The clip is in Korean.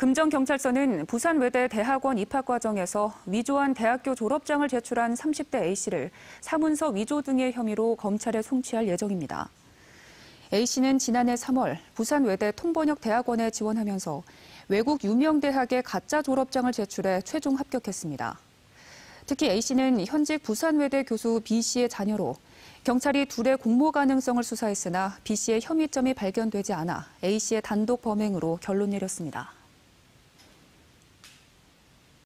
금정경찰서는 부산외대 대학원 입학 과정에서 위조한 대학교 졸업장을 제출한 30대 A씨를 사문서 위조 등의 혐의로 검찰에 송치할 예정입니다. A씨는 지난해 3월 부산외대 통번역대학원에 지원하면서 외국 유명 대학의 가짜 졸업장을 제출해 최종 합격했습니다. 특히 A씨는 현직 부산외대 교수 B씨의 자녀로 경찰이 둘의 공모 가능성을 수사했으나 B씨의 혐의점이 발견되지 않아 A씨의 단독 범행으로 결론 내렸습니다.